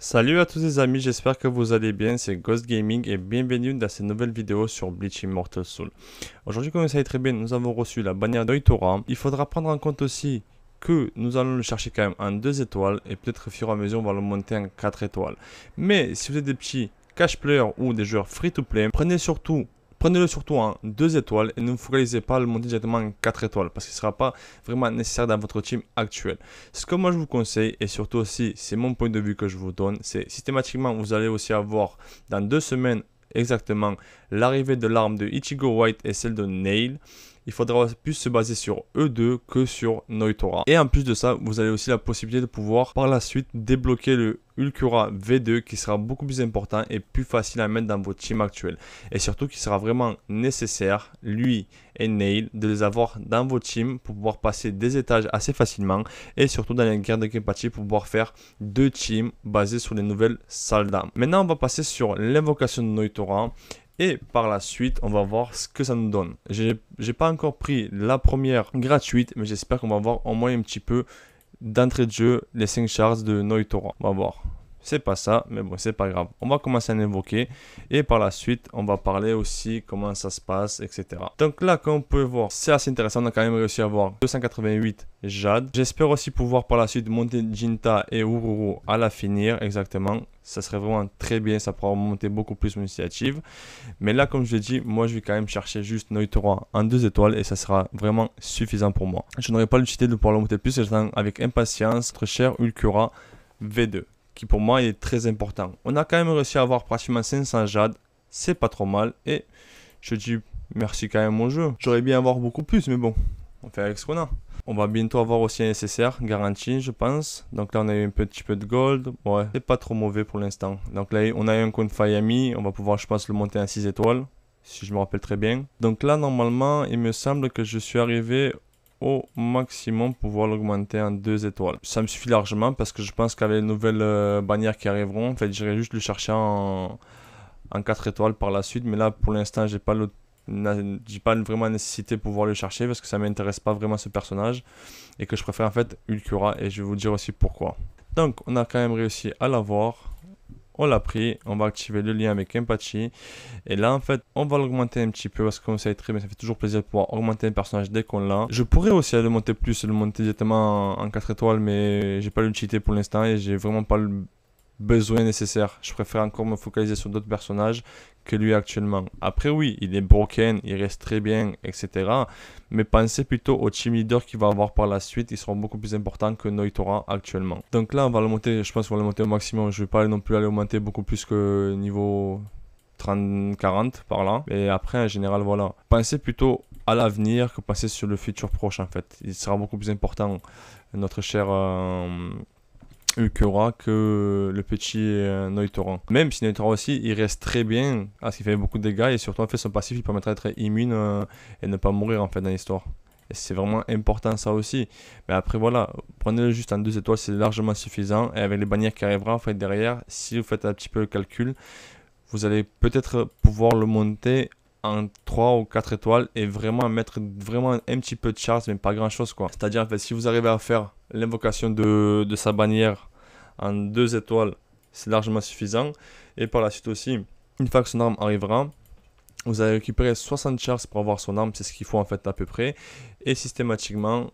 Salut à tous les amis, j'espère que vous allez bien, c'est Ghost Gaming et bienvenue dans cette nouvelle vidéo sur Bleach Immortal Soul. Aujourd'hui comme vous savez très bien, nous avons reçu la bannière d'Oitora. Il faudra prendre en compte aussi que nous allons le chercher quand même en 2 étoiles et peut-être au fur et à mesure on va le monter en 4 étoiles. Mais si vous êtes des petits cash players ou des joueurs free to play, prenez surtout prenez-le surtout en 2 étoiles et ne vous focalisez pas le monter directement en 4 étoiles parce qu'il ne sera pas vraiment nécessaire dans votre team actuel. Ce que moi je vous conseille et surtout aussi c'est mon point de vue que je vous donne, c'est systématiquement vous allez aussi avoir dans deux semaines exactement l'arrivée de l'arme de Ichigo White et celle de Nail il faudra plus se baser sur E2 que sur Noitora. Et en plus de ça, vous avez aussi la possibilité de pouvoir par la suite débloquer le Ulcura V2 qui sera beaucoup plus important et plus facile à mettre dans votre team actuel. Et surtout qui sera vraiment nécessaire, lui et Neil, de les avoir dans votre team pour pouvoir passer des étages assez facilement et surtout dans les guerres de Kempachi pour pouvoir faire deux teams basés sur les nouvelles salles Maintenant on va passer sur l'invocation de Noitora et par la suite on va voir ce que ça nous donne. J'ai pas encore pris la première gratuite mais j'espère qu'on va voir au moins un petit peu d'entrée de jeu les 5 chars de Noitora. On va voir. C'est pas ça, mais bon, c'est pas grave. On va commencer à l'évoquer et par la suite, on va parler aussi comment ça se passe, etc. Donc là, comme vous pouvez voir, c'est assez intéressant. On a quand même réussi à avoir 288 Jade. J'espère aussi pouvoir par la suite monter Jinta et Ururu à la finir, exactement. Ça serait vraiment très bien, ça pourra monter beaucoup plus mon initiative. Mais là, comme je l'ai dit, moi je vais quand même chercher juste Noi 3 en 2 étoiles et ça sera vraiment suffisant pour moi. Je n'aurai pas l'utilité de pouvoir le monter plus j'attends avec impatience très cher Ulcura V2 qui pour moi est très important. On a quand même réussi à avoir pratiquement 500 jade c'est pas trop mal, et je dis merci quand même au jeu. J'aurais bien avoir beaucoup plus, mais bon, on fait avec ce qu'on a. On va bientôt avoir aussi un SSR garanti, je pense. Donc là, on a eu un petit peu de gold. Ouais, c'est pas trop mauvais pour l'instant. Donc là, on a eu un compte Fayami. On va pouvoir, je pense, le monter à 6 étoiles, si je me rappelle très bien. Donc là, normalement, il me semble que je suis arrivé au maximum pouvoir l'augmenter en deux étoiles. Ça me suffit largement parce que je pense qu'avec les nouvelles euh, bannières qui arriveront, en fait, j'irai juste le chercher en, en 4 étoiles par la suite. Mais là, pour l'instant, j'ai pas le j'ai pas vraiment nécessité de pouvoir le chercher parce que ça m'intéresse pas vraiment ce personnage et que je préfère en fait Ulcura et je vais vous dire aussi pourquoi. Donc on a quand même réussi à l'avoir on l'a pris, on va activer le lien avec Empathy. Et là, en fait, on va l'augmenter un petit peu parce que comme ça très bien, ça fait toujours plaisir de pouvoir augmenter un personnage dès qu'on l'a. Je pourrais aussi le monter plus, le monter directement en 4 étoiles, mais j'ai pas l'utilité pour l'instant et j'ai vraiment pas le besoin nécessaire. Je préfère encore me focaliser sur d'autres personnages que lui actuellement. Après, oui, il est broken, il reste très bien, etc. Mais pensez plutôt au team leader qu'il va avoir par la suite. Ils seront beaucoup plus importants que Noitora actuellement. Donc là, on va le monter. Je pense qu'on va le monter au maximum. Je vais pas non plus aller augmenter beaucoup plus que niveau 30, 40 par là. Et après, en général, voilà. Pensez plutôt à l'avenir que pensez sur le futur proche en fait. Il sera beaucoup plus important. Notre cher. Euh, que le petit euh, Même si Noitoran aussi, il reste très bien, parce qu'il fait beaucoup de dégâts, et surtout fait son passif, il permettra d'être immune euh, et ne pas mourir en fait dans l'histoire. Et c'est vraiment important ça aussi. Mais après voilà, prenez-le juste en deux étoiles, c'est largement suffisant. Et avec les bannières qui arriveront en fait derrière, si vous faites un petit peu le calcul, vous allez peut-être pouvoir le monter 3 ou 4 étoiles et vraiment mettre vraiment un petit peu de charge, mais pas grand chose quoi. C'est-à-dire en fait, si vous arrivez à faire l'invocation de, de, sa bannière en deux étoiles, c'est largement suffisant. Et par la suite aussi, une fois que son arme arrivera, vous allez récupérer 60 charges pour avoir son arme, c'est ce qu'il faut en fait à peu près. Et systématiquement,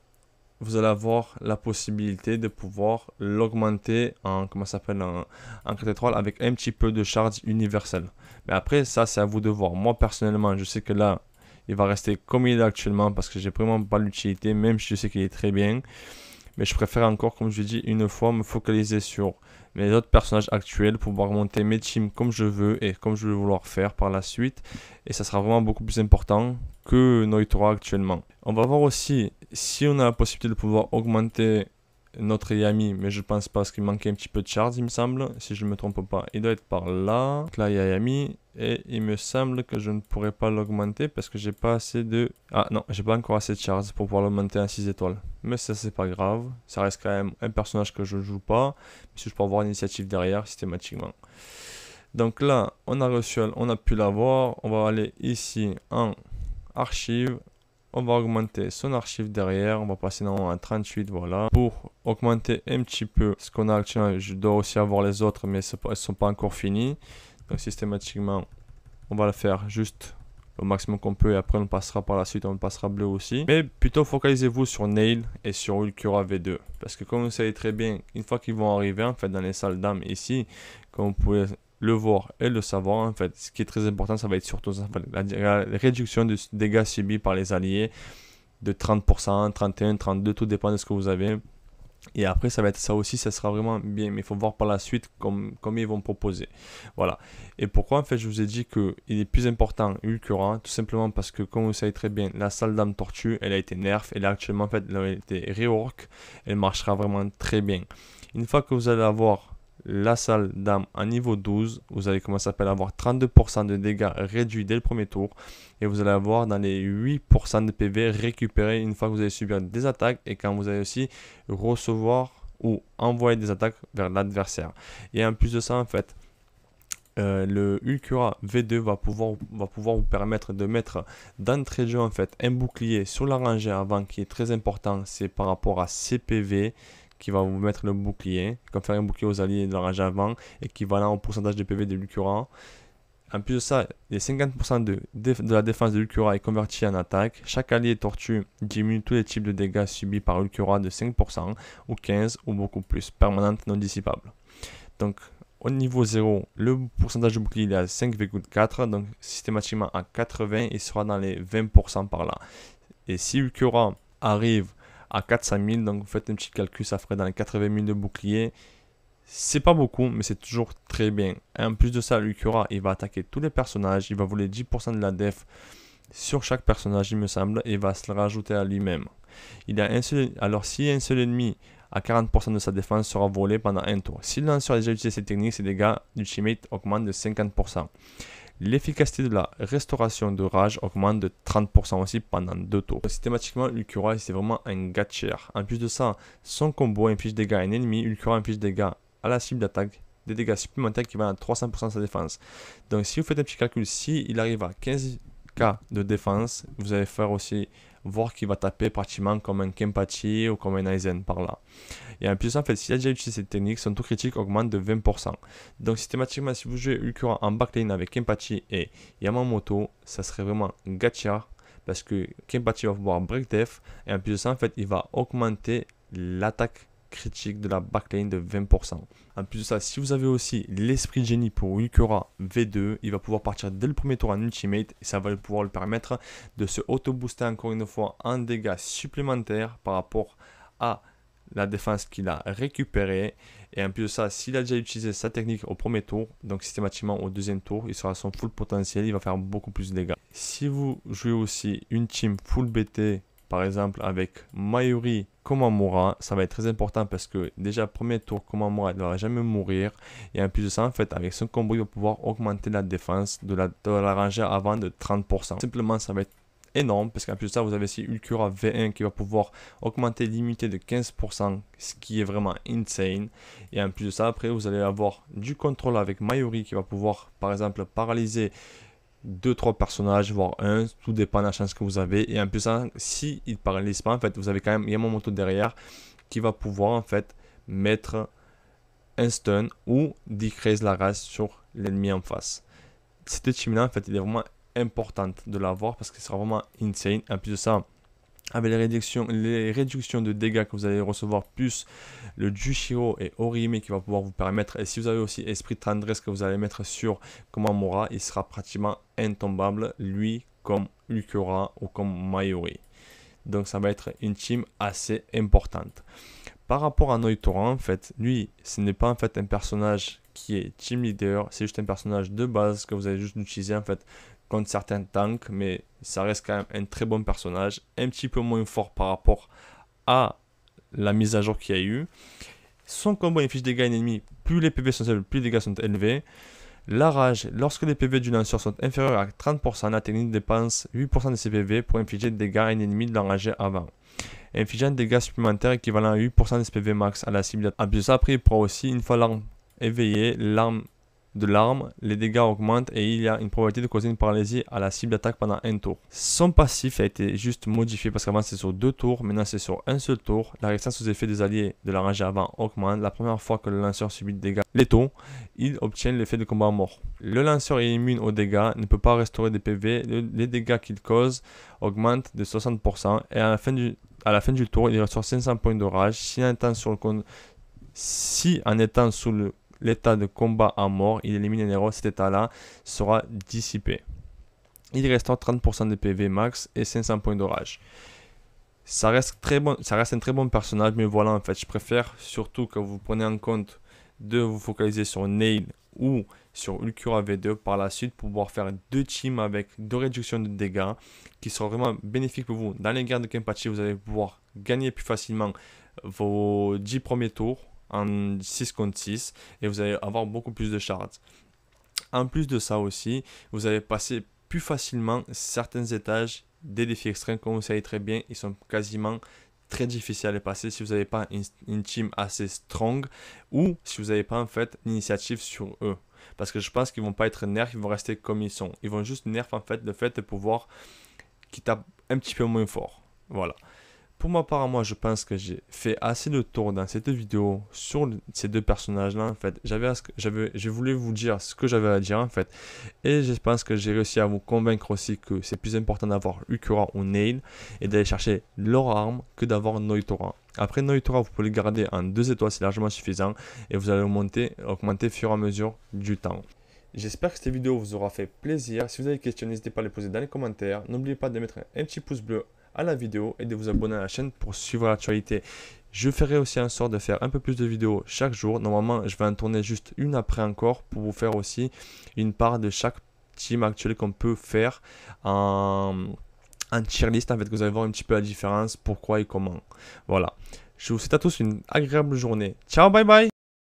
vous allez avoir la possibilité de pouvoir l'augmenter en, comment s'appelle, en, en étoiles avec un petit peu de charge universelle. Mais après, ça, c'est à vous de voir. Moi, personnellement, je sais que là, il va rester comme il est actuellement parce que j'ai vraiment pas l'utilité, même si je sais qu'il est très bien. Mais je préfère encore, comme je l'ai dit une fois, me focaliser sur mes autres personnages actuels pour pouvoir monter mes teams comme je veux et comme je vais vouloir faire par la suite. Et ça sera vraiment beaucoup plus important que Noitora actuellement. On va voir aussi si on a la possibilité de pouvoir augmenter notre Yami, mais je pense pas parce qu'il manquait un petit peu de charge il me semble, si je ne me trompe pas. Il doit être par là. Donc là, il y a Yami. Et il me semble que je ne pourrais pas l'augmenter parce que j'ai pas assez de... Ah non, j'ai pas encore assez de charges pour pouvoir l'augmenter à 6 étoiles. Mais ça, c'est pas grave. Ça reste quand même un personnage que je ne joue pas. si je peux avoir initiative derrière systématiquement. Donc là, on a reçu, on a pu l'avoir. On va aller ici en archive on va augmenter son archive derrière. On va passer normalement à 38, voilà. Pour augmenter un petit peu ce qu'on a actuellement, je dois aussi avoir les autres, mais elles ne sont pas encore finies. Donc systématiquement, on va le faire juste au maximum qu'on peut et après on passera par la suite, on passera bleu aussi. Mais plutôt focalisez-vous sur Nail et sur Ulcura V2. Parce que comme vous savez très bien, une fois qu'ils vont arriver en fait dans les salles d'âme ici, comme vous pouvez le voir et le savoir. En fait, ce qui est très important, ça va être surtout la réduction des dégâts subis par les alliés de 30%, 31, 32, tout dépend de ce que vous avez. Et après, ça va être ça aussi, ça sera vraiment bien, mais il faut voir par la suite comme, ils vont proposer. Voilà. Et pourquoi, en fait, je vous ai dit qu'il est plus important Ulcura, tout simplement parce que, comme vous savez très bien, la salle d'âme tortue, elle a été nerf, elle a actuellement, fait, elle a été rework, elle marchera vraiment très bien. Une fois que vous allez avoir la salle d'âme à niveau 12, vous allez commencer à avoir 32% de dégâts réduits dès le premier tour et vous allez avoir dans les 8% de PV récupérés une fois que vous allez subir des attaques et quand vous allez aussi recevoir ou envoyer des attaques vers l'adversaire. Et en plus de ça, en fait, euh, le Ulcura V2 va pouvoir, va pouvoir vous permettre de mettre dans de jeu en fait un bouclier sur la rangée avant qui est très important, c'est par rapport à CPV qui va vous mettre le bouclier, comme faire un bouclier aux alliés de leur âge avant, équivalent au pourcentage de PV de Lucura. En plus de ça, les 50% de, de, la défense de Ulcura est convertie en attaque. Chaque allié tortue diminue tous les types de dégâts subis par Ulcura de 5% ou 15% ou beaucoup plus, permanente non dissipable. Donc au niveau 0, le pourcentage de bouclier est à 5,4, donc systématiquement à 80 il sera dans les 20% par là. Et si Ulcura arrive à 400 000. Donc vous faites un petit calcul, ça ferait dans les 80 000 de bouclier. C'est pas beaucoup, mais c'est toujours très bien. Et en plus de ça, Lucura, il va attaquer tous les personnages. Il va voler 10% de la def sur chaque personnage, il me semble, et va se le rajouter à lui-même. Il a un Alors si un seul ennemi à 40% de sa défense sera volé pendant un tour. Si le lanceur a déjà utilisé cette techniques, ses dégâts d'ultimate augmentent de 50%. L'efficacité de la restauration de rage augmente de 30% aussi pendant deux tours. Systématiquement, Ulcura, c'est vraiment un gatcher. En plus de ça, son combo inflige des dégâts à un ennemi, Ulcura inflige des dégâts à la cible d'attaque des dégâts supplémentaires qui vont à 300% de sa défense. Donc si vous faites un petit calcul, si il arrive à 15k de défense, vous allez faire aussi voir qu'il va taper pratiquement comme un Kempachi ou comme un Aizen par là. Et en plus, en fait, s'il a déjà utilisé cette technique, son taux critique augmente de 20%. Donc systématiquement, si vous jouez Ulcura en backline avec Kempachi et Yamamoto, ça serait vraiment gacha parce que Kempachi va pouvoir break death et en plus ça, en fait, il va augmenter l'attaque critique de la backline de 20%. En plus de ça, si vous avez aussi l'esprit de génie pour Ukura V2, il va pouvoir partir dès le premier tour en ultimate et ça va pouvoir lui permettre de se auto-booster encore une fois en dégâts supplémentaires par rapport à la défense qu'il a récupérée. Et en plus de ça, s'il a déjà utilisé sa technique au premier tour, donc systématiquement au deuxième tour, il sera à son full potentiel, il va faire beaucoup plus de dégâts. Si vous jouez aussi une team full BT par exemple avec Mayuri Komamura, ça va être très important parce que déjà premier tour Komamura ne va jamais mourir et en plus de ça en fait avec son combo il va pouvoir augmenter la défense de la, rangée avant de 30%. Simplement ça va être énorme parce qu'en plus de ça, vous avez aussi Ulcura V1 qui va pouvoir augmenter limité de 15%, ce qui est vraiment insane. Et en plus de ça, après, vous allez avoir du contrôle avec Mayuri qui va pouvoir, par exemple, paralyser deux, trois personnages, voire un, tout dépend de la chance que vous avez. Et en plus, hein, si il paralyse pas, en fait, vous avez quand même Yamamoto derrière qui va pouvoir en fait mettre un stun ou decrease la race sur l'ennemi en face. Cette chimie en fait, il est vraiment importante de l'avoir parce que ce sera vraiment insane. En plus de ça, avec les réductions, les réductions de dégâts que vous allez recevoir, plus le Jushiro et Orihime qui va pouvoir vous permettre. Et si vous avez aussi Esprit de Tendresse que vous allez mettre sur Komamura, il sera pratiquement intombable, lui comme Ukura ou comme Mayuri. Donc ça va être une team assez importante. Par rapport à Noitora, en fait, lui, ce n'est pas en fait un personnage qui est team leader, c'est juste un personnage de base que vous allez juste utiliser en fait certains tanks, mais ça reste quand même un très bon personnage, un petit peu moins fort par rapport à la mise à jour qui a eu. Son combo inflige des dégâts ennemis, plus les PV sont plus les dégâts sont élevés. La rage, lorsque les PV du lanceur sont inférieurs à 30%, la technique dépense 8% de ses PV pour infliger des dégâts ennemis ennemi de l'enragé avant, infligeant des dégâts supplémentaires équivalent à 8% de PV max à la cible. après, il aussi, une fois l'arme éveillée, l'arme de l'arme, les dégâts augmentent et il y a une probabilité de causer une paralysie à la cible d'attaque pendant un tour. Son passif a été juste modifié parce qu'avant c'était sur deux tours, maintenant c'est sur un seul tour. La résistance aux effets des alliés de la rangée avant augmente. La première fois que le lanceur subit des dégâts les létaux, il obtient l'effet de combat mort. Le lanceur est immune aux dégâts, ne peut pas restaurer des PV. Les dégâts qu'il cause augmentent de 60% et à la fin du, à la fin du tour, il reçoit 500 points d'orage. Si, si en étant sous le l'état de combat à mort, il élimine un héros, cet état-là sera dissipé. Il restera 30% de PV max et 500 points d'orage. Ça reste, très bon, ça reste un très bon personnage, mais voilà, en fait, je préfère surtout que vous preniez en compte de vous focaliser sur Nail ou sur Ulcura V2 par la suite pour pouvoir faire deux teams avec deux réductions de dégâts qui seront vraiment bénéfiques pour vous. Dans les guerres de Kempachi, vous allez pouvoir gagner plus facilement vos 10 premiers tours en 6 contre 6 et vous allez avoir beaucoup plus de shards. En plus de ça aussi, vous allez passer plus facilement certains étages des défis extrêmes, comme vous savez très bien, ils sont quasiment très difficiles à les passer si vous n'avez pas une, team assez strong ou si vous n'avez pas en fait l'initiative sur eux. Parce que je pense qu'ils vont pas être nerfs, ils vont rester comme ils sont. Ils vont juste nerf en fait le fait de pouvoir quitter tape un petit peu moins fort. Voilà. Pour ma part, moi, je pense que j'ai fait assez de tours dans cette vidéo sur ces deux personnages-là. En fait, j'avais, j'avais, je voulais vous dire ce que j'avais à dire en fait, et je pense que j'ai réussi à vous convaincre aussi que c'est plus important d'avoir Ukura ou Nail et d'aller chercher leur arme que d'avoir Noitora. Après Noitora, vous pouvez le garder en deux étoiles, c'est largement suffisant, et vous allez augmenter, augmenter fur et à mesure du temps. J'espère que cette vidéo vous aura fait plaisir. Si vous avez des questions, n'hésitez pas à les poser dans les commentaires. N'oubliez pas de mettre un petit pouce bleu la vidéo et de vous abonner à la chaîne pour suivre l'actualité. Je ferai aussi en sorte de faire un peu plus de vidéos chaque jour. Normalement, je vais en tourner juste une après encore pour vous faire aussi une part de chaque team actuel qu'on peut faire en, en tier list. En fait, vous allez voir un petit peu la différence, pourquoi et comment. Voilà. Je vous souhaite à tous une agréable journée. Ciao, bye bye